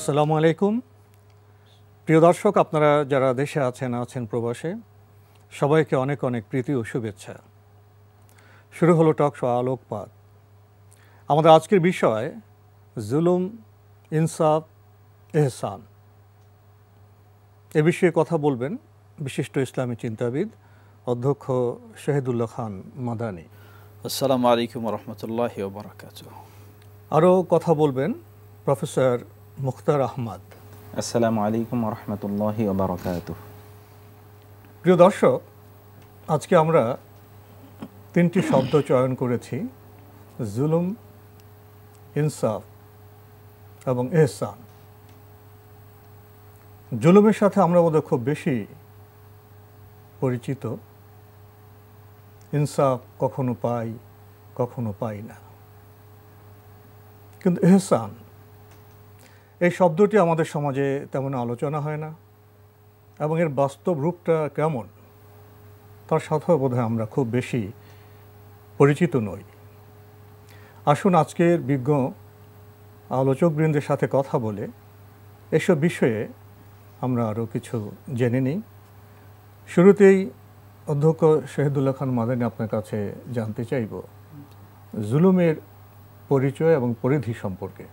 আসসালামু আলাইকুম প্রিয় দর্শক আপনারা যারা দেশে আছেন আছেন প্রবাসে সবাইকে অনেক অনেক প্রীতি ও শুভেচ্ছা শুরু হলো টক শো আলোকপাত আমাদের আজকের বিষয় জুলুম ইনসাফ এহসান এ বিষয়ে কথা বলবেন বিশিষ্ট ইসলামী চিন্তাবিদ অধ্যক্ষ শহীদুল্লাহ খান মাদানি আসসালামু আলাইকুম রহমতুল্লাহ আরও কথা বলবেন প্রফেসর মুখতার আহমদ আসসালামু আলাইকুম রহমতুল্লাহ বারকাত প্রিয় দর্শক আজকে আমরা তিনটি শব্দ চয়ন করেছি জুলুম ইনসাফ এবং এহসান জুলুমের সাথে আমরা বোধহয় খুব বেশি পরিচিত ইনসাফ কখনো পাই কখনো পাই না কিন্তু এহসান এই শব্দটি আমাদের সমাজে তেমন আলোচনা হয় না এবং এর বাস্তব রূপটা কেমন তার সাথেও বোধ আমরা খুব বেশি পরিচিত নই আসুন আজকের বিজ্ঞ আলোচকবৃন্দের সাথে কথা বলে এসব বিষয়ে আমরা আরও কিছু জেনে নিই শুরুতেই অধ্যক্ষ শহীদুল্লাহ খান মাদানী আপনার কাছে জানতে চাইব জুলুমের পরিচয় এবং পরিধি সম্পর্কে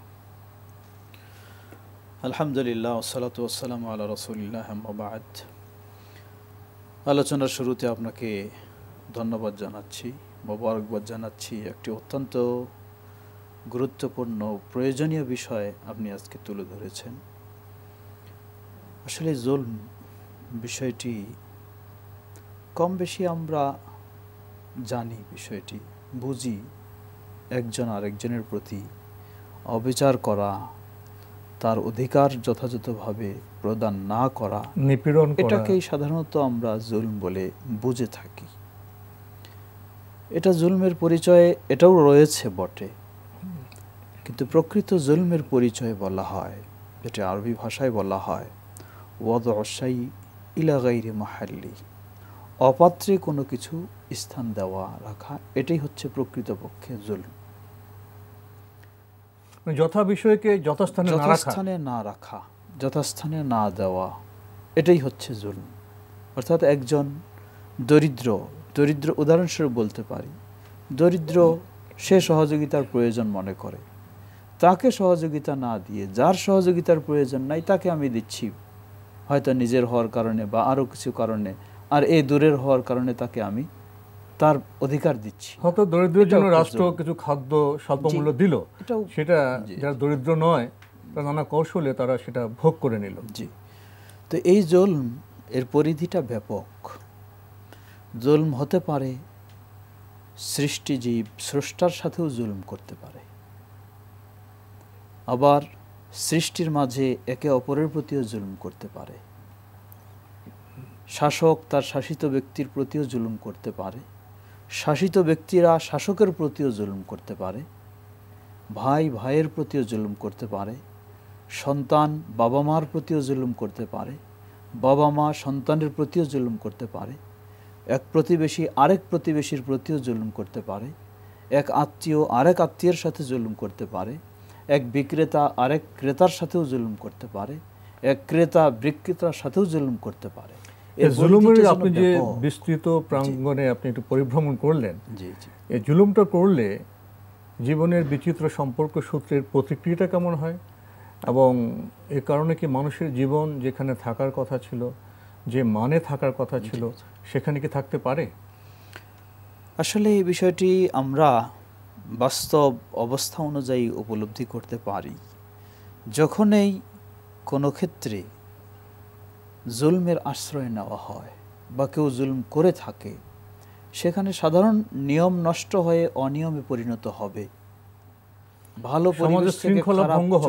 আলহামদুলিল্লাহ সালাতু আসসালাম আল্লাহ রসুলিল্লাহ আহমাবাদ আলোচনার শুরুতে আপনাকে ধন্যবাদ জানাচ্ছি মোবারকবাদ জানাচ্ছি একটি অত্যন্ত গুরুত্বপূর্ণ প্রয়োজনীয় বিষয় আপনি আজকে তুলে ধরেছেন আসলে জোল বিষয়টি কম বেশি আমরা জানি বিষয়টি বুঝি একজন আরেকজনের প্রতি অবিচার করা তার অধিকার যথাযথভাবে প্রদান না করা নিপীড়ন এটাকেই সাধারণত আমরা জুলম বলে বুঝে থাকি এটা জুলমের পরিচয়ে এটাও রয়েছে বটে কিন্তু প্রকৃত জুলমের পরিচয় বলা হয় যেটা আরবি ভাষায় বলা হয় ওয়াদ অসাই ইলাগাইরে মাহাল্লি অপাত্রে কোনো কিছু স্থান দেওয়া রাখা এটাই হচ্ছে প্রকৃতপক্ষে জুলম যথা বিষয়কে যথাস্থানে যথাস্থানে না রাখা যথাস্থানে না দেওয়া এটাই হচ্ছে অর্থাৎ একজন দরিদ্র দরিদ্র উদাহরণস্বরূপ বলতে পারি দরিদ্র সে সহযোগিতার প্রয়োজন মনে করে তাকে সহযোগিতা না দিয়ে যার সহযোগিতার প্রয়োজন নাই তাকে আমি দিচ্ছি হয়তো নিজের হওয়ার কারণে বা আরও কিছু কারণে আর এই দূরের হওয়ার কারণে তাকে আমি তার অধিকার দিচ্ছি হয়তো দরিদ্রের জন্য রাষ্ট্র কিছু খাদ্য স্বল্প মূল্য দিল সেটা যারা দরিদ্র নয় তারা নানা কৌশলে তারা সেটা ভোগ করে নিল জি তো এই জলম এর পরিধিটা ব্যাপক জুলম হতে পারে সৃষ্টিজীব স্রষ্টার সাথেও জুলম করতে পারে আবার সৃষ্টির মাঝে একে অপরের প্রতিও জুলুম করতে পারে শাসক তার শাসিত ব্যক্তির প্রতিও জুলুম করতে পারে শাসিত ব্যক্তিরা শাসকের প্রতিও জুলুম করতে পারে ভাই ভাইয়ের প্রতিও জুলুম করতে পারে সন্তান বাবা মার প্রতিও জুলুম করতে পারে বাবা মা সন্তানের প্রতিও জুলুম করতে পারে এক প্রতিবেশী আরেক প্রতিবেশীর প্রতিও জুলুম করতে পারে এক আত্মীয় আরেক আত্মীয়ের সাথে জুলুম করতে পারে এক বিক্রেতা আরেক ক্রেতার সাথেও জুলুম করতে পারে এক ক্রেতা বিক্রেতার সাথেও জুলুম করতে পারে জুলুমের আপনি যে বিস্তৃত প্রাঙ্গণে আপনি একটু পরিভ্রমণ করলেন এই জুলুমটা করলে জীবনের বিচিত্র সম্পর্ক সূত্রের প্রতিক্রিয়াটা কেমন হয় এবং এ কারণে কি মানুষের জীবন যেখানে থাকার কথা ছিল যে মানে থাকার কথা ছিল সেখানে কি থাকতে পারে আসলে এই বিষয়টি আমরা বাস্তব অবস্থা অনুযায়ী উপলব্ধি করতে পারি যখনই কোনো ক্ষেত্রে জুলমের আশ্রয় নেওয়া হয় বা কেউ জুলম করে থাকে সেখানে সাধারণ নিয়ম নষ্ট হয়ে অনিয়মে পরিণত হবে ভালো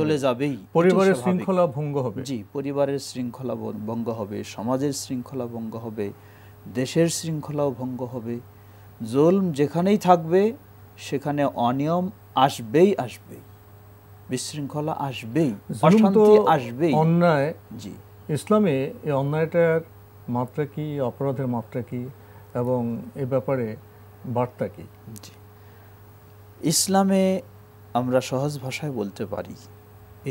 চলে যাবেই পরিবারের শৃঙ্খলা ভঙ্গ হবে জি পরিবারের শৃঙ্খলা ভঙ্গ হবে সমাজের শৃঙ্খলা ভঙ্গ হবে দেশের শৃঙ্খলাও ভঙ্গ হবে জুলম যেখানেই থাকবে সেখানে অনিয়ম আসবেই আসবে বিশৃঙ্খলা আসবেই অশান্তি আসবেই অন্যায় জি ইসলামে এই অন্যায়টার মাত্রা কি অপরাধের মাত্রা কি এবং এ ব্যাপারে বার্তা কি ইসলামে আমরা সহজ ভাষায় বলতে পারি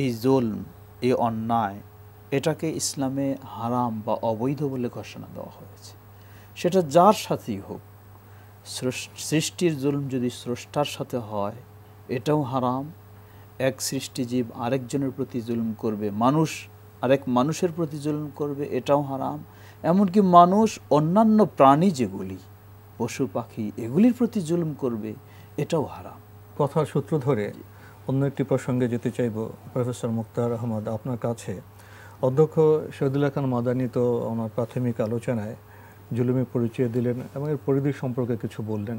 এই জোলম এই অন্যায় এটাকে ইসলামে হারাম বা অবৈধ বলে ঘোষণা দেওয়া হয়েছে সেটা যার সাথেই হোক সৃষ্টির জুলম যদি স্রষ্টার সাথে হয় এটাও হারাম এক সৃষ্টিজীব আরেকজনের প্রতি জুলুম করবে মানুষ আরেক মানুষের প্রতি জুলুম করবে এটাও হারাম এমনকি মানুষ অন্যান্য প্রাণী যেগুলি পশু পাখি এগুলির প্রতি জুলুম করবে এটাও হারাম কথার সূত্র ধরে অন্য একটি প্রসঙ্গে যেতে চাইব প্রফেসর মুক্তার আহমদ আপনার কাছে অধ্যক্ষ শহীদুল্লাহ খান মাদানি তো আমার প্রাথমিক আলোচনায় জুলুমে পরিচয় দিলেন এবং এর পরিধি সম্পর্কে কিছু বললেন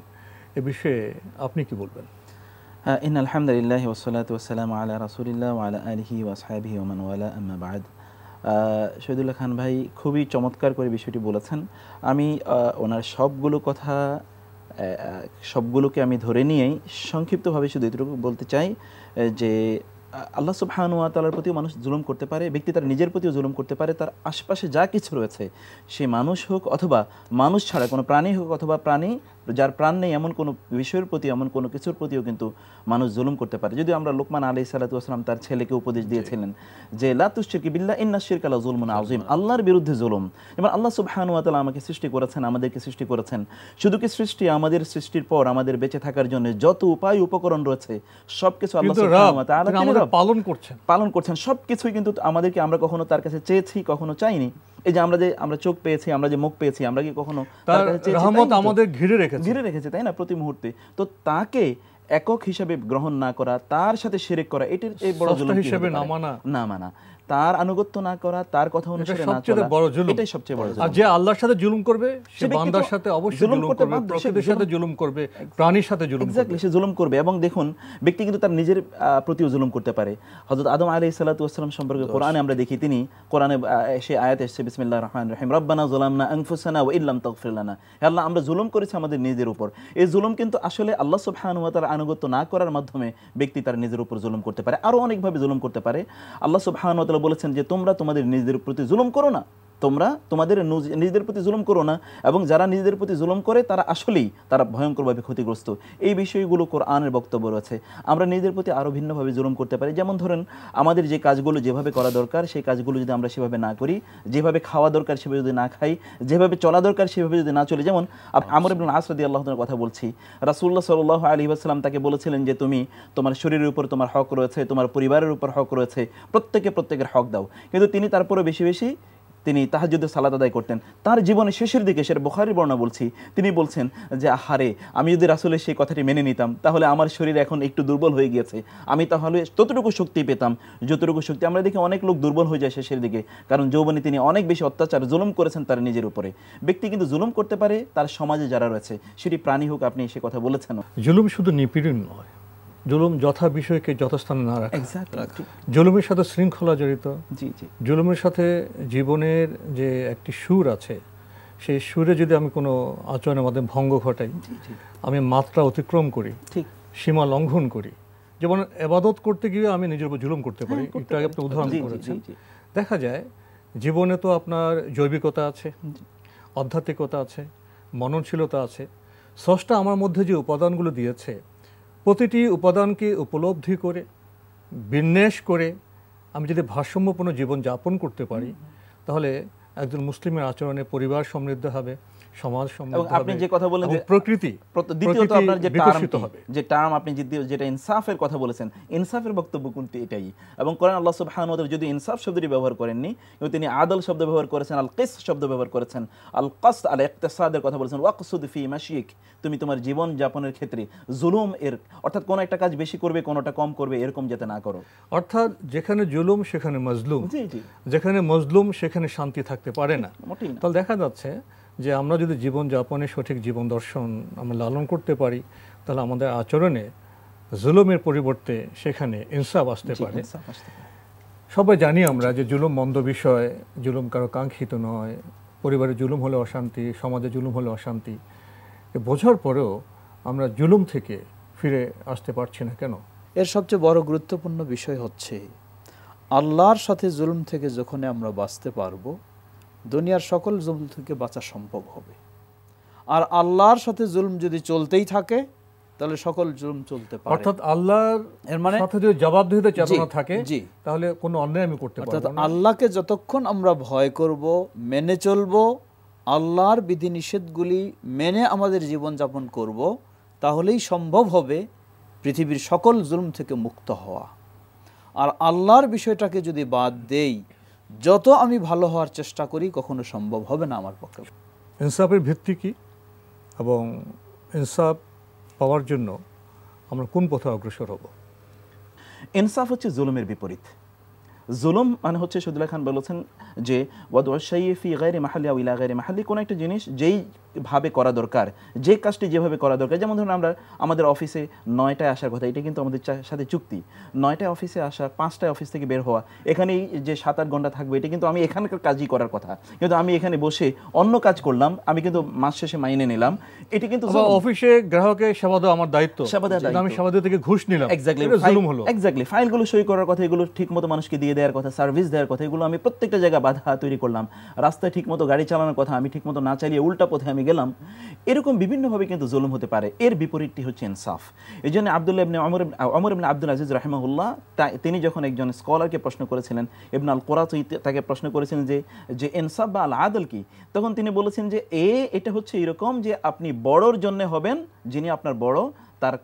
এ বিষয়ে আপনি কি বলবেন ইন আলহামদুলিল্লাহ ওসলাত ওসালাম আলা রাসুলিল্লাহ আলা ওমান ওয়ালা আম্মাবাদ শহীদুল্লাহ খান ভাই খুবই চমৎকার করে বিষয়টি বলেছেন আমি ওনার সবগুলো কথা সবগুলোকে আমি ধরে নিয়েই সংক্ষিপ্তভাবে শুধু এতটুকু বলতে চাই যে আল্লাহ সুবহানুয়া তালার প্রতিও মানুষ জুলুম করতে পারে ব্যক্তি তার নিজের প্রতিও জুলুম করতে পারে তার আশপাশে যা কিছু রয়েছে সে মানুষ হোক অথবা মানুষ ছাড়া কোনো প্রাণী হোক অথবা প্রাণী যার প্রাণ নেই এমন কোনো বিষয়ের প্রতি এমন কোনো কিছুর প্রতিও কিন্তু মানুষ জুলুম করতে পারে যদি আমরা লোকমান আলি আসলাম তার ছেলেকে উপদেশ দিয়েছিলেন যে লাতুশিরকি বিল্লা ইন্না শিরকালা জুলমুন আজিম আল্লাহর বিরুদ্ধে জুলুম যেমন আল্লাহ সুবাহানুয়াতালা আমাকে সৃষ্টি করেছেন আমাদেরকে সৃষ্টি করেছেন শুধু কি সৃষ্টি আমাদের সৃষ্টির পর আমাদের বেঁচে থাকার জন্য যত উপায় উপকরণ রয়েছে সব কিছু আল্লাহ পালন করছেন পালন করছেন সব কিছুই কিন্তু আমাদেরকে আমরা কখনো তার কাছে চেয়েছি কখনো চাইনি এই যে আমরা যে আমরা চোখ পেয়েছি আমরা যে মুখ পেয়েছি আমরা কি কখনো তার রহমত আমাদের ঘিরে রেখেছে ঘিরে রেখেছে তাই না প্রতি মুহূর্তে তো তাকে একক হিসাবে গ্রহণ না করা তার সাথে সেরেক করা এটির বড় হিসেবে না মানা না মানা তার আনুগত্য না করা তার কথা অনুসারে না চলা বড় জুলুম এটাই সবচেয়ে বড় জুলুম যে আল্লাহর সাথে জুলুম করবে সে বান্দার সাথে অবশ্যই জুলুম করবে প্রকৃতির সাথে জুলুম করবে প্রাণীর সাথে জুলুম করবে এক্স্যাক্টলি সে জুলুম করবে এবং দেখুন ব্যক্তি কিন্তু তার নিজের প্রতিও জুলুম করতে পারে হযরত আদম আলাইহিস সালাতু সম্পর্কে কোরআনে আমরা দেখি তিনি কোরআনে সে আয়াত এসেছে বিসমিল্লাহির রহমানির রহিম রব্বানা যালামনা আনফুসানা ওয়া ইল্লাম তাগফির লানা হে আল্লাহ আমরা জুলুম করেছি আমাদের নিজের উপর এই জুলুম কিন্তু আসলে আল্লাহ সুবহানাহু ওয়া আনুগত্য না করার মাধ্যমে ব্যক্তি তার নিজের উপর জুলুম করতে পারে আরো অনেকভাবে জুলুম করতে পারে আল্লাহ সুবহানাহু ওয়া বলেছেন যে তোমরা তোমাদের নিজেদের প্রতি জুলুম করো না তোমরা তোমাদের নিজেদের প্রতি জুলুম করো না এবং যারা নিজেদের প্রতি জুলুম করে তারা আসলেই তারা ভয়ঙ্করভাবে ক্ষতিগ্রস্ত এই বিষয়গুলো কোরআনের বক্তব্য রয়েছে আমরা নিজেদের প্রতি আরও ভিন্নভাবে জুলুম করতে পারি যেমন ধরেন আমাদের যে কাজগুলো যেভাবে করা দরকার সেই কাজগুলো যদি আমরা সেভাবে না করি যেভাবে খাওয়া দরকার সেভাবে যদি না খাই যেভাবে চলা দরকার সেভাবে যদি না চলে যেমন আচ্ছা। আমর ইবনুল আসরদি আল্লাহনের কথা বলছি রাসুল্লাহ সাল আলী আসসালাম তাকে বলেছিলেন যে তুমি তোমার শরীরের উপর তোমার হক রয়েছে তোমার পরিবারের উপর হক রয়েছে প্রত্যেকে প্রত্যেকের হক দাও কিন্তু তিনি তারপরে বেশি বেশি তিনি তাহাজুদের সালাত আদায় করতেন তার জীবনের শেষের দিকে সেটা বোখারির বর্ণনা বলছি তিনি বলছেন যে আহারে আমি যদি রাসুলের সেই কথাটি মেনে নিতাম তাহলে আমার শরীর এখন একটু দুর্বল হয়ে গিয়েছে আমি তাহলে ততটুকু শক্তি পেতাম যতটুকু শক্তি আমরা দেখি অনেক লোক দুর্বল হয়ে যায় শেষের দিকে কারণ যৌবনে তিনি অনেক বেশি অত্যাচার জুলুম করেছেন তার নিজের উপরে ব্যক্তি কিন্তু জুলুম করতে পারে তার সমাজে যারা রয়েছে সেটি প্রাণী হোক আপনি সে কথা বলেছেন জুলুম শুধু নিপীড়ন নয় জুলুম যথা বিষয়কে যথাস্থানে না রাখা জুলুমের সাথে শৃঙ্খলা জড়িত জুলুমের সাথে জীবনের যে একটি সুর আছে সেই সুরে যদি আমি কোনো আচরণের মাধ্যমে ভঙ্গ ঘটাই আমি মাত্রা অতিক্রম করি সীমা লঙ্ঘন করি যেমন এবাদত করতে গিয়ে আমি নিজের উপর জুলুম করতে পারি হ্যাঁ, একটু আগে আপনি উদাহরণ করেছেন দেখা যায় জীবনে তো আপনার জৈবিকতা আছে আধ্যাত্মিকতা আছে মননশীলতা আছে স্রষ্টা আমার মধ্যে যে উপাদানগুলো দিয়েছে প্রতিটি উপাদানকে উপলব্ধি করে বিন্যাস করে আমি যদি ভারসাম্যপূর্ণ জীবন যাপন করতে পারি তাহলে একজন মুসলিমের আচরণে পরিবার সমৃদ্ধ হবে সমাজ সম্বন্ধে আপনি যে কথা বলেন যে প্রকৃতি দ্বিতীয়ত আপনার যে টার্মটি যে টার্ম আপনি যেটা ইনসাফের কথা বলেছেন ইনসাফের বক্তব্য কিন্তু এটাই এবং আল্লাহ সুবহান যদি ইনসাফ শব্দটি ব্যবহার করেননি কিন্তু তিনি আদল শব্দ ব্যবহার করেছেন আল কিস শব্দ ব্যবহার করেছেন আল কস্ত আল কথা বলেছেন ওয়াকসুদ ফি মাসিক তুমি তোমার জীবন যাপনের ক্ষেত্রে জুলুম এর অর্থাৎ কোন একটা কাজ বেশি করবে কোনটা কম করবে এরকম যাতে না করো অর্থাৎ যেখানে জুলুম সেখানে মজলুম যেখানে মজলুম সেখানে শান্তি থাকতে পারে না তাহলে দেখা যাচ্ছে যে আমরা যদি জীবন যাপনে সঠিক জীবন দর্শন আমরা লালন করতে পারি তাহলে আমাদের আচরণে জুলুমের পরিবর্তে সেখানে ইনসাফ আসতে পারে সবাই জানি আমরা যে জুলুম মন্দ বিষয় জুলুম কারো কাঙ্ক্ষিত নয় পরিবারে জুলুম হলে অশান্তি সমাজে জুলুম হলে অশান্তি বোঝার পরেও আমরা জুলুম থেকে ফিরে আসতে পারছি না কেন এর সবচেয়ে বড় গুরুত্বপূর্ণ বিষয় হচ্ছে আল্লাহর সাথে জুলুম থেকে যখন আমরা বাঁচতে পারবো দুনিয়ার সকল জুলম থেকে বাঁচা সম্ভব হবে আর আল্লাহর সাথে জুলম যদি চলতেই থাকে তাহলে সকল জুলুম চলতে পারে অর্থাৎ আল্লাহর এর মানে সাথে যদি জবাবদিহিতা চেতনা থাকে জি তাহলে কোনো অন্যায় আমি করতে পারব অর্থাৎ আল্লাহকে যতক্ষণ আমরা ভয় করব মেনে চলব আল্লাহর বিধিনিষেধগুলি মেনে আমাদের জীবন যাপন করব তাহলেই সম্ভব হবে পৃথিবীর সকল জুলুম থেকে মুক্ত হওয়া আর আল্লাহর বিষয়টাকে যদি বাদ দেই যত আমি ভালো হওয়ার চেষ্টা করি কখনো সম্ভব হবে না আমার পক্ষে ইনসাফের ভিত্তি কী এবং ইনসাফ পাওয়ার জন্য আমরা কোন পথে অগ্রসর হব ইনসাফ হচ্ছে জুলুমের বিপরীত জুলুম মানে হচ্ছে সদুল্লাহ খান বলেছেন যে ওয়াদুয়াশাইফি গায়রে মাহালি আউ ইলা গায়রে মাহালি কোনো একটা জিনিস যেই ভাবে করা দরকার যে কাজটি যেভাবে করা দরকার যেমন ধরুন আমরা আমাদের অফিসে নয়টায় আসার কথা এটা কিন্তু আমাদের সাথে চুক্তি নয়টায় অফিসে আসা পাঁচটায় অফিস থেকে বের হওয়া এখানেই যে সাত আট ঘন্টা থাকবে এটা কিন্তু আমি এখানকার কাজই করার কথা কিন্তু আমি এখানে বসে অন্য কাজ করলাম আমি কিন্তু মাস শেষে মাইনে নিলাম এটি কিন্তু অফিসে গ্রাহকের সেবা দেওয়া আমার দায়িত্ব সেবা দেওয়া আমি সেবা থেকে ঘুষ নিলাম এক্স্যাক্টলি এক্স্যাক্টলি ফাইলগুলো সই করার কথা এগুলো ঠিক মতো মানুষকে দিয়ে দেওয়ার কথা সার্ভিস দেওয়ার কথা এগুলো আমি প্রত্যেকটা জায়গায় বাধা তৈরি করলাম রাস্তায় ঠিকমতো গাড়ি চালানোর কথা আমি ঠিকমতো না চালিয়ে উল্টা পথে আমি গেলাম এরকম বিভিন্নভাবে কিন্তু জুলুম হতে পারে এর বিপরীতটি হচ্ছে ইনসাফ এই জন্য আবদুল্লা ইবনে অমর অমর ইবনে আব্দুল আজিজ রাহেমাহুল্লাহ তিনি যখন একজন স্কলারকে প্রশ্ন করেছিলেন ইবনে আল কোরাত তাকে প্রশ্ন করেছিলেন যে যে ইনসাফ বা আল আদল কি তখন তিনি বলেছেন যে এ এটা হচ্ছে এরকম যে আপনি বড়োর জন্য হবেন যিনি আপনার বড় তার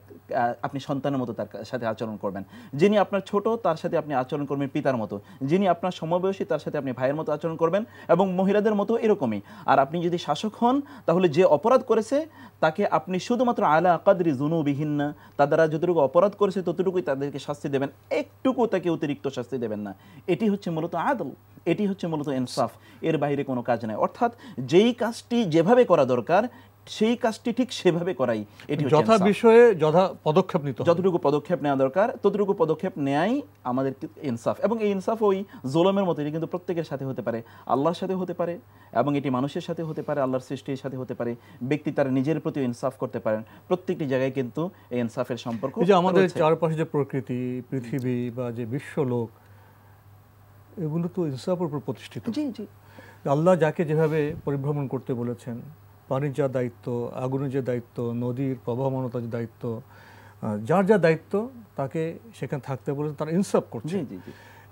আপনি সন্তানের মতো তার সাথে আচরণ করবেন যিনি আপনার ছোট তার সাথে আপনি আচরণ করবেন পিতার মতো যিনি আপনার সমবয়সী তার সাথে আপনি ভাইয়ের মতো আচরণ করবেন এবং মহিলাদের মতো এরকমই আর আপনি যদি শাসক হন তাহলে যে অপরাধ করেছে তাকে আপনি শুধুমাত্র আলা কাদরি জুনুবিহীন তা দ্বারা যতটুকু অপরাধ করেছে ততটুকুই তাদেরকে শাস্তি দেবেন একটুকু তাকে অতিরিক্ত শাস্তি দেবেন না এটি হচ্ছে মূলত আদল এটি হচ্ছে মূলত ইনসাফ এর বাইরে কোনো কাজ নাই অর্থাৎ যেই কাজটি যেভাবে করা দরকার সেই কাজটি ঠিক সেভাবে করাই এটি যথা বিষয়ে যথা পদক্ষেপ নিতে যতটুকু পদক্ষেপ নেওয়া দরকার ততটুকু পদক্ষেপ নেয়াই আমাদের ইনসাফ এবং এই ইনসাফ ওই জোলমের মতো এটি কিন্তু প্রত্যেকের সাথে হতে পারে আল্লাহর সাথে হতে পারে এবং এটি মানুষের সাথে হতে পারে আল্লাহর সৃষ্টির সাথে হতে পারে ব্যক্তি তার নিজের প্রতি ইনসাফ করতে পারেন প্রত্যেকটি জায়গায় কিন্তু এই ইনসাফের সম্পর্ক যে আমাদের চারপাশে যে প্রকৃতি পৃথিবী বা যে বিশ্বলোক এগুলো তো ইনসাফের উপর প্রতিষ্ঠিত জি জি আল্লাহ যাকে যেভাবে পরিভ্রমণ করতে বলেছেন পানির যা দায়িত্ব আগুনের যে দায়িত্ব নদীর প্রবাহমানতা যে দায়িত্ব যার যা দায়িত্ব তাকে সেখানে থাকতে বলে তারা ইনসাফ করছে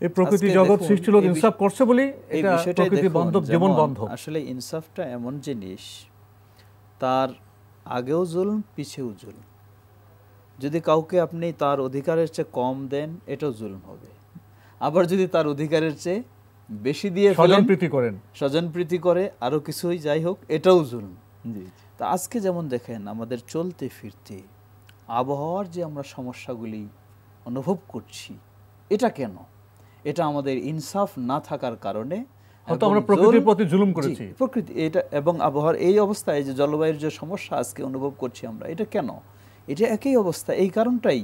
এই প্রকৃতি জগৎ সৃষ্টি লোক ইনসাফ করছে বলি এটা প্রকৃতি বান্ধব জীবন বান্ধব আসলে ইনসাফটা এমন জিনিস তার আগেও জুলুম পিছেও জুলুম যদি কাউকে আপনি তার অধিকারের চেয়ে কম দেন এটাও জুলুম হবে আবার যদি তার অধিকারের চেয়ে বেশি দিয়ে স্বজন প্রীতি করেন স্বজন প্রীতি করে আরও কিছুই যাই হোক এটাও জুলুম তা আজকে যেমন দেখেন আমাদের চলতে ফিরতে আবহাওয়ার যে আমরা সমস্যাগুলি অনুভব করছি এটা কেন এটা আমাদের ইনসাফ না থাকার কারণে হয়তো আমরা প্রকৃতির প্রতি জুলুম করেছি প্রকৃতি এটা এবং আবহাওয়ার এই অবস্থায় যে জলবায়ুর যে সমস্যা আজকে অনুভব করছি আমরা এটা কেন এটা একই অবস্থা এই কারণটাই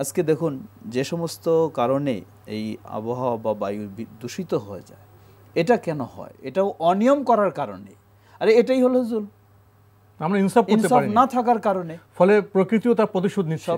আজকে দেখুন যে সমস্ত কারণে এই আবহাওয়া বা বায়ু দূষিত হয়ে যায় এটা কেন হয় এটাও অনিয়ম করার কারণে আরে এটাই হলো জুল আমরা ইনসাফ না থাকার কারণে ফলে প্রকৃতিও তার প্রতিশোধ নিচ্ছে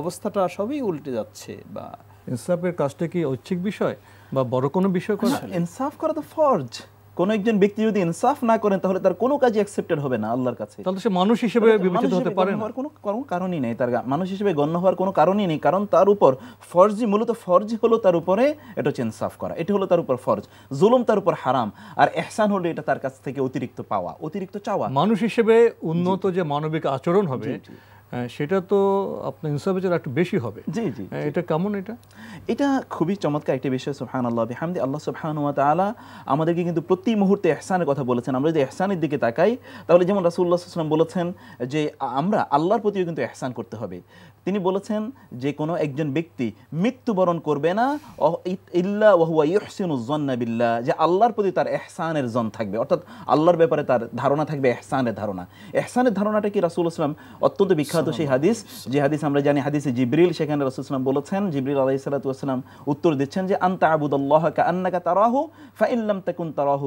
অবস্থাটা সবই উল্টে যাচ্ছে বা ইনসাফের কাজটা কি ঐচ্ছিক বিষয় বা বড় কোনো বিষয় করা ইনসাফ করা তো ফর্জ কোন একজন ব্যক্তি যদি ইনসাফ না করেন তাহলে তার কোনো কাজই অ্যাকসেপ্টেড হবে না আল্লাহর কাছে তাহলে সে মানুষ হিসেবে বিবেচিত হতে পারে না কোনো কোনো কারণই নেই তার মানুষ হিসেবে গণ্য হওয়ার কোনো কারণই নেই কারণ তার উপর ফরজি মূলত ফরজি হলো তার উপরে এটা হচ্ছে ইনসাফ করা এটা হলো তার উপর ফরজ জুলুম তার উপর হারাম আর এহসান হলো এটা তার কাছ থেকে অতিরিক্ত পাওয়া অতিরিক্ত চাওয়া মানুষ হিসেবে উন্নত যে মানবিক আচরণ হবে সেটা তো আপনার ইনসাফের একটু বেশি হবে জি জি এটা কেমন এটা এটা খুবই চমৎকার একটা বিষয় সুহান আল্লাহ বিহামদি আল্লাহ সুহান তালা আমাদেরকে কিন্তু প্রতি মুহূর্তে এহসানের কথা বলেছেন আমরা যদি এহসানের দিকে তাকাই তাহলে যেমন রাসুল্লাহ সাল্লাম বলেছেন যে আমরা আল্লাহর প্রতিও কিন্তু এহসান করতে হবে তিনি বলেছেন যে কোনো একজন ব্যক্তি মৃত্যুবরণ করবে না ইল্লা ওহুয়া ইহসিনুজ্জন্না বিল্লা যে আল্লাহর প্রতি তার এহসানের জন থাকবে অর্থাৎ আল্লাহর ব্যাপারে তার ধারণা থাকবে এহসানের ধারণা এহসানের ধারণাটা কি রাসুল সাল্লাম অত্যন্ত বিখ্যাত বিখ্যাত সেই হাদিস যে হাদিস আমরা জানি হাদিসে জিব্রিল সেখানে রসুলাম বলেছেন জিব্রিল আলাই সালাতাম উত্তর দিচ্ছেন যে আন্তা আবুদাল্লাহ কা আন্নাকা তারাহু ফা ইল্লাম তাকুন তারাহু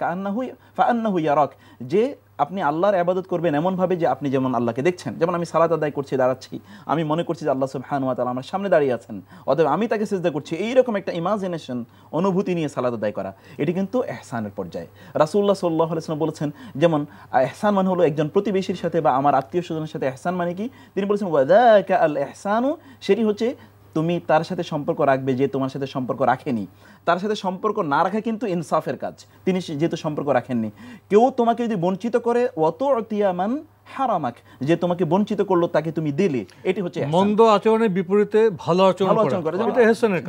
কা আন্নাহু ফা আন্নাহু ইয়ারক যে আপনি আল্লাহর আবাদত করবেন এমনভাবে যে আপনি যেমন আল্লাহকে দেখছেন যেমন আমি সালাত আদায় করছি দাঁড়াচ্ছি আমি মনে করছি যে আল্লাহ সুবহানুয়া তালা আমার সামনে দাঁড়িয়ে আছেন অতএব আমি তাকে সেজদা করছি এইরকম একটা ইমাজিনেশন অনুভূতি নিয়ে সালাত আদায় করা এটি কিন্তু এহসানের পর্যায়ে রাসুল্লাহ সাল্লাহ আলসালাম বলেছেন যেমন এহসান মানে হলো একজন প্রতিবেশীর সাথে বা আমার আত্মীয় স্বজনের সাথে এহসান মানে কি তিনি বলেছেন ওয়াদাকা আল এহসানু সেটি হচ্ছে তুমি তার সাথে সম্পর্ক রাখবে যে তোমার সাথে সম্পর্ক রাখেনি তার সাথে সম্পর্ক না রাখা কিন্তু ইনসাফের কাজ তিনি যেহেতু সম্পর্ক রাখেননি কেউ তোমাকে যদি বঞ্চিত করে অত অতিয়ামান হারামাক যে তোমাকে বঞ্চিত করলো তাকে তুমি দিলে এটি হচ্ছে মন্দ আচরণের বিপরীতে ভালো আচরণ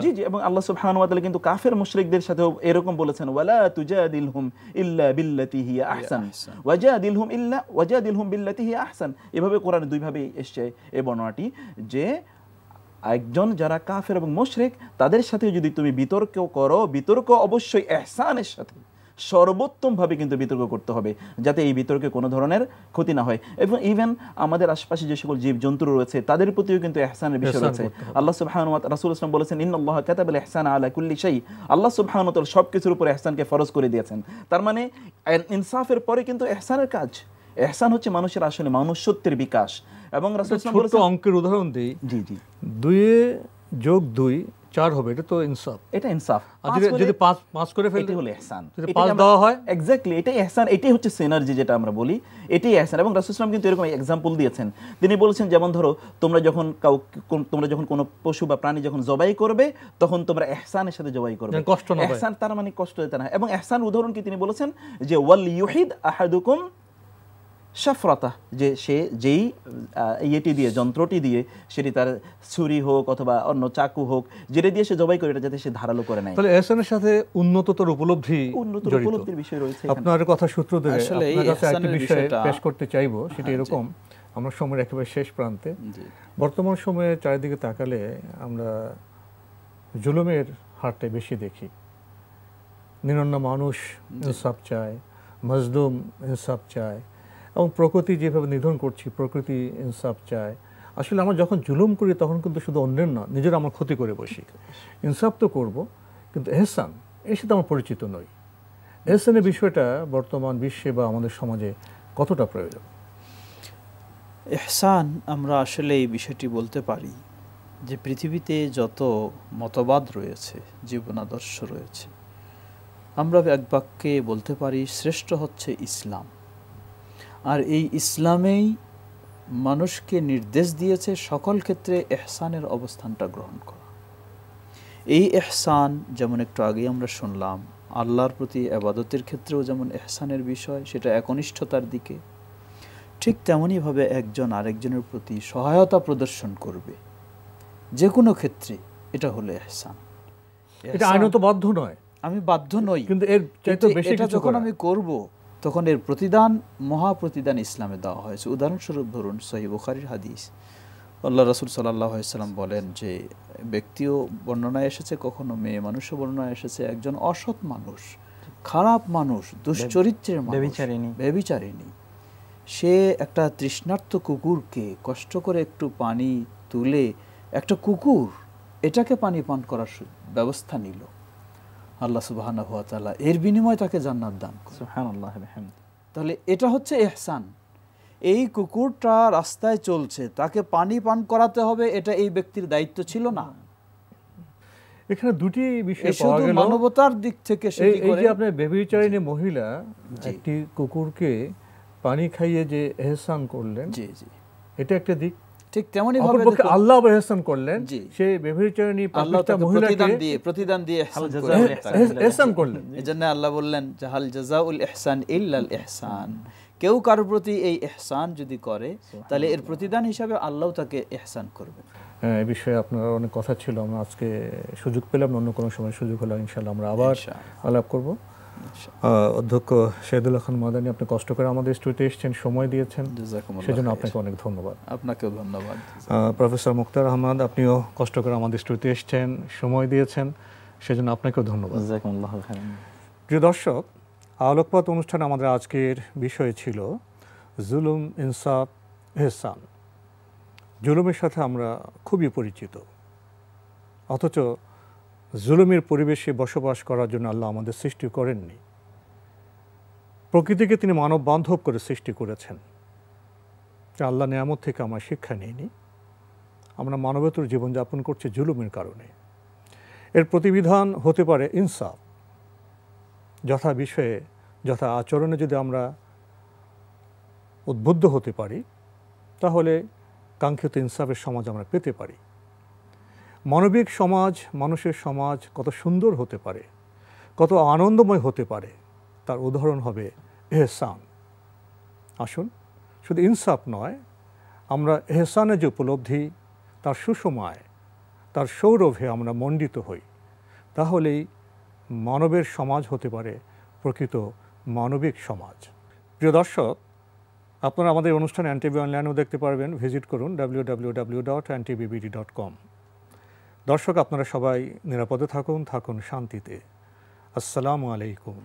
জি জি এবং আল্লাহ সুবহানাহু ওয়া তাআলা কিন্তু কাফের মুশরিকদের সাথেও এরকম বলেছেন ওয়ালা তুজাদিলহুম ইল্লা বিল্লাতি হিয়া আহসান ওয়াজাদিলহুম ইল্লা ওয়াজাদিলহুম বিল্লাতি হিয়া আহসান এভাবে কোরআনে দুই ভাবে এসেছে এই বর্ণনাটি যে একজন যারা কাফের এবং মশরেক তাদের সাথে যদি তুমি বিতর্ক করো বিতর্ক অবশ্যই এহসানের সাথে সর্বোত্তমভাবে কিন্তু বিতর্ক করতে হবে যাতে এই বিতর্কে কোনো ধরনের ক্ষতি না হয় এবং ইভেন আমাদের আশপাশে যে সকল জীবজন্তু রয়েছে তাদের প্রতিও কিন্তু এহসানের বিষয় রয়েছে আল্লাহ সুবহান রাসুল ইসলাম বলেছেন ইন্নআল্লাহ কাতাব এহসান আলা কুল্লি শাই আল্লাহ সুবহানতল সব কিছুর উপর এহসানকে ফরজ করে দিয়েছেন তার মানে ইনসাফের পরে কিন্তু এহসানের কাজ এহসান হচ্ছে মানুষের আসলে মানুষত্বের বিকাশ এবং ছোট অঙ্কের উদাহরণ দিই জি জি দুয়ে যোগ দুই চার হবে এটা তো ইনসাফ এটা ইনসাফ যদি পাঁচ পাঁচ করে ফেলতে হলে এহসান যদি পাঁচ দেওয়া হয় এক্স্যাক্টলি এটাই এহসান এটাই হচ্ছে সিনার্জি যেটা আমরা বলি এটাই এহসান এবং রাসুল ইসলাম কিন্তু এরকম এক্সাম্পল দিয়েছেন তিনি বলেছেন যেমন ধরো তোমরা যখন কাউ তোমরা যখন কোনো পশু বা প্রাণী যখন জবাই করবে তখন তোমরা এহসানের সাথে জবাই করবে কষ্ট না এহসান তার মানে কষ্ট দিতে না এবং এহসান উদাহরণ কি তিনি বলেছেন যে ওয়াল ইউহিদ আহাদুকুম সফরতা যে সে যেই ইয়েটি দিয়ে যন্ত্রটি দিয়ে সেটি তার ছুরি হোক অথবা অন্য চাকু হোক যেটা দিয়ে সে জবাই করে এটা যাতে সে ধারালো করে নেয় তাহলে এহসানের সাথে উন্নততর উপলব্ধি উপলব্ধির বিষয় রয়েছে আপনার কথা সূত্র ধরে আপনার কাছে একটা বিষয় পেশ করতে চাইবো সেটা হ্যাঁ, এরকম আমরা সময়ের একেবারে শেষ প্রান্তে বর্তমান সময়ে চারিদিকে তাকালে আমরা জুলুমের হারটা বেশি দেখি নিরন্ন মানুষ ইনসাফ চায় মজলুম ইনসাফ চায় এবং প্রকৃতি যেভাবে নিধন করছি প্রকৃতি ইনসাফ চায় আসলে আমরা যখন জুলুম করি তখন কিন্তু শুধু অন্যের না নিজের আমার ক্ষতি করে বসি ইনসাফ তো করব কিন্তু এহসান এর সাথে আমার পরিচিত নই এহসানের বিষয়টা বর্তমান বিশ্বে বা আমাদের সমাজে কতটা প্রয়োজন এহসান আমরা আসলে এই বিষয়টি বলতে পারি যে পৃথিবীতে যত মতবাদ রয়েছে জীবন আদর্শ রয়েছে আমরা এক বাক্যে বলতে পারি শ্রেষ্ঠ হচ্ছে ইসলাম আর এই ইসলামেই মানুষকে নির্দেশ দিয়েছে সকল ক্ষেত্রে এহসানের অবস্থানটা গ্রহণ করা এই এহসান যেমন একটু আগেই আমরা শুনলাম আল্লাহর প্রতি আবাদতের ক্ষেত্রেও যেমন এহসানের বিষয় সেটা একনিষ্ঠতার দিকে ঠিক তেমনইভাবে একজন আরেকজনের প্রতি সহায়তা প্রদর্শন করবে যে কোনো ক্ষেত্রে এটা হলো এহসান এটা আইনত বাধ্য নয় আমি বাধ্য নই কিন্তু এর যখন আমি করব তখন এর প্রতিদান প্রতিদান ইসলামে দেওয়া হয়েছে উদাহরণস্বরূপ ধরুন সহি বুখারির হাদিস আল্লাহ রসুল সাল্লাম বলেন যে ব্যক্তিও বর্ণনায় এসেছে কখনো মেয়ে মানুষও বর্ণনায় এসেছে একজন অসৎ মানুষ খারাপ মানুষ দুশ্চরিত্রের ব্যবিচারিণী সে একটা তৃষ্ণার্ত কুকুরকে কষ্ট করে একটু পানি তুলে একটা কুকুর এটাকে পানি পান করার ব্যবস্থা নিল আল্লাহ সুবাহ এর বিনিময় তাকে জান্নাত দান তাহলে এটা হচ্ছে এহসান এই কুকুরটা রাস্তায় চলছে তাকে পানি পান করাতে হবে এটা এই ব্যক্তির দায়িত্ব ছিল না এখানে দুটি বিষয় পাওয়া গেল মানবতার দিক থেকে এই যে আপনার বেবিচারিণী মহিলা একটি কুকুরকে পানি খাইয়ে যে এহসান করলেন জি জি এটা একটা দিক ঠিক ভাবে আল্লাহ এহসান করলেন সে দিয়ে প্রতিদান দিয়ে এহসান হ্যাঁ, হ্যাঁ, হ্যাঁ, করলেন এজন্য আল্লাহ বললেন ইহসান ইল্লাল ইহসান কেউ কারোর প্রতি এই এহসান যদি করে তাহলে এর প্রতিদান হিসাবে আল্লাহ তাকে এহসান করবে এ বিষয়ে আপনার অনেক কথা ছিল আমরা আজকে সুযোগ পেলাম অন্য কোনো সময় সুযোগ হলে ইনশাল্লাহ আমরা আবার আলাপ করবো অধ্যক্ষ শহীদুল খান মাদানী আপনি কষ্ট করে আমাদের স্টুডিওতে এসেছেন সময় দিয়েছেন সেজন্য আপনাকে অনেক ধন্যবাদ আপনাকেও ধন্যবাদ প্রফেসর মুক্তার আহমদ আপনিও কষ্ট করে আমাদের স্টুডিওতে এসেছেন সময় দিয়েছেন সেজন্য আপনাকেও ধন্যবাদ প্রিয় দর্শক আলোকপাত অনুষ্ঠানে আমাদের আজকের বিষয় ছিল জুলুম ইনসাফ এহসান জুলুমের সাথে আমরা খুবই পরিচিত অথচ জুলুমের পরিবেশে বসবাস করার জন্য আল্লাহ আমাদের সৃষ্টি করেননি প্রকৃতিকে তিনি মানব বান্ধব করে সৃষ্টি করেছেন যা আল্লাহ নিয়ামত থেকে আমার শিক্ষা নিইনি আমরা মানবেতর জীবনযাপন করছি জুলুমের কারণে এর প্রতিবিধান হতে পারে ইনসাফ যথা বিষয়ে যথা আচরণে যদি আমরা উদ্বুদ্ধ হতে পারি তাহলে কাঙ্ক্ষিত ইনসাফের সমাজ আমরা পেতে পারি মানবিক সমাজ মানুষের সমাজ কত সুন্দর হতে পারে কত আনন্দময় হতে পারে তার উদাহরণ হবে এহসান আসুন শুধু ইনসাফ নয় আমরা এহসানের যে উপলব্ধি তার সুসময় তার সৌরভে আমরা মণ্ডিত হই তাহলেই মানবের সমাজ হতে পারে প্রকৃত মানবিক সমাজ প্রিয় দর্শক আপনারা আমাদের অনুষ্ঠান অ্যান্টিবি অনলাইনেও দেখতে পারবেন ভিজিট করুন W W W dot antibbd dot com দর্শক আপনারা সবাই নিরাপদে থাকুন থাকুন শান্তিতে আসসালামু আলাইকুম